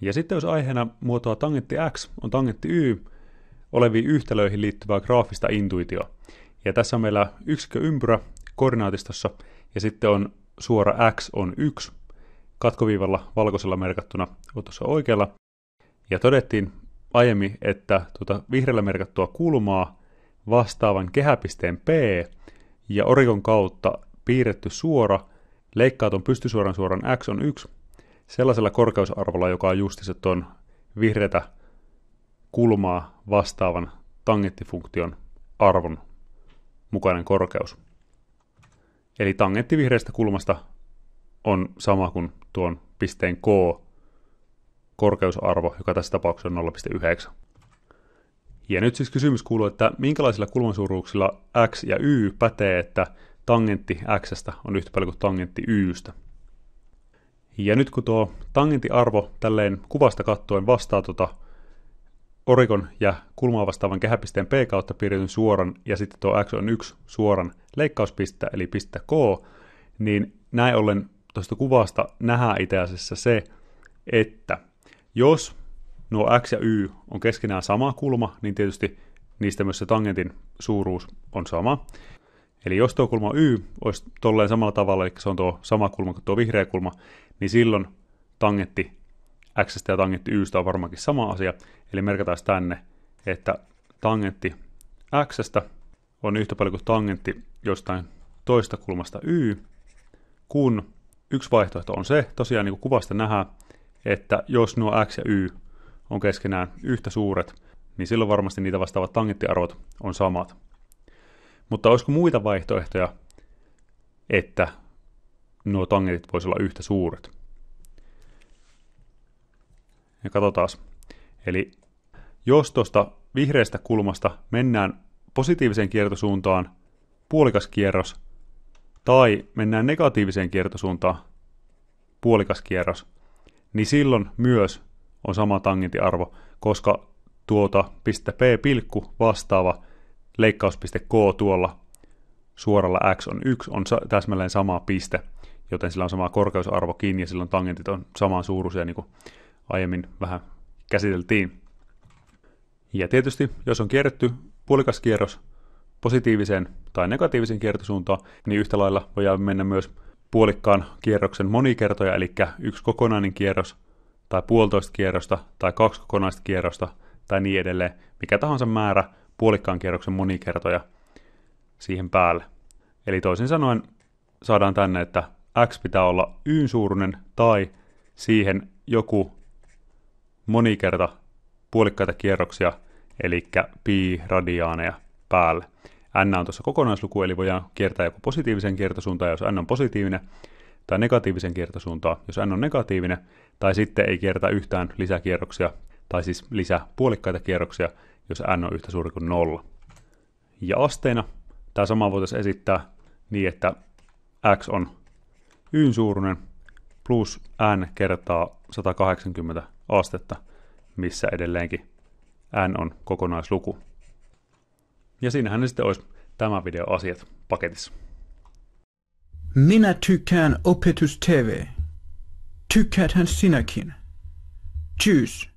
Ja sitten jos aiheena muotoa tangentti X on tangentti Y oleviin yhtälöihin liittyvää graafista intuitio. Ja tässä on meillä ympyrä koordinaatistossa ja sitten on suora X on 1 katkoviivalla valkoisella merkattuna tuossa oikealla. Ja todettiin aiemmin, että tuota vihreällä merkattua kulmaa vastaavan kehäpisteen P ja origon kautta piirretty suora leikkaa tuon pystysuoran suoran X on 1 sellaisella korkeusarvolla, joka on se tuon vihreätä kulmaa vastaavan tangenttifunktion arvon mukainen korkeus. Eli tangentti vihreästä kulmasta on sama kuin tuon pisteen K korkeusarvo, joka tässä tapauksessa on 0,9. Ja nyt siis kysymys kuuluu, että minkälaisilla kulmansuuruuksilla x ja y pätee, että tangentti x on yhtä paljon kuin tangentti ystä. Ja nyt kun tuo tangentiarvo tälleen kuvasta kattoen vastaa tuota orikon ja kulmaa vastaavan kehäpisteen p kautta piirretyn suoran ja sitten tuo x on yksi suoran leikkauspistettä eli pistettä k, niin näin ollen tuosta kuvasta nähdään itse asiassa se, että jos nuo x ja y on keskenään sama kulma, niin tietysti niistä myös se tangentin suuruus on sama. Eli jos tuo kulma Y olisi tolleen samalla tavalla, eli se on tuo sama kulma kuin tuo vihreä kulma, niin silloin tangentti X ja tangentti Y on varmaankin sama asia. Eli merkataan tänne, että tangentti X on yhtä paljon kuin tangentti jostain toista kulmasta Y, kun yksi vaihtoehto on se, tosiaan niin kuin kuvasta nähdään, että jos nuo X ja Y on keskenään yhtä suuret, niin silloin varmasti niitä vastaavat tangenttiarvot on samat. Mutta olisiko muita vaihtoehtoja, että nuo tangentit voisivat olla yhtä suuret? Ja katsotaan. Eli jos tuosta vihreästä kulmasta mennään positiiviseen kiertosuuntaan, puolikas kierros, tai mennään negatiiviseen kiertosuuntaan, puolikas kierros, niin silloin myös on sama tangentiarvo, koska tuota piste p-pilkku vastaava leikkaus.k tuolla suoralla x on 1, on täsmälleen sama piste, joten sillä on sama korkeusarvo kiinni ja silloin tangentit on samaan suuruisia, niin kuin aiemmin vähän käsiteltiin. Ja tietysti, jos on kierretty puolikas kierros positiiviseen tai negatiiviseen kiertosuuntaan, niin yhtä lailla voi mennä myös puolikkaan kierroksen monikertoja, eli yksi kokonainen kierros tai puolitoista kierrosta tai kaksi kokonaista kierrosta tai niin edelleen, mikä tahansa määrä puolikkaan kierroksen monikertoja siihen päälle. Eli toisin sanoen saadaan tänne, että x pitää olla y suuruinen tai siihen joku monikerta puolikkaita kierroksia, eli pi radiaaneja päälle. n on tuossa kokonaisluku, eli voidaan kiertää joku positiivisen kiertosuuntaan, jos n on positiivinen, tai negatiivisen kiertosuuntaan, jos n on negatiivinen, tai sitten ei kiertä yhtään lisäkierroksia, tai siis lisäpuolikkaita kierroksia, jos n on yhtä suuri kuin 0. Ja asteina tämä sama voitaisiin esittää niin, että x on y suuruinen plus n kertaa 180 astetta, missä edelleenkin n on kokonaisluku. Ja siinähän ne sitten olisi tämä video asiat paketissa. Minä tykkään Opetus TV. Tykkääthän sinäkin. Tschüss.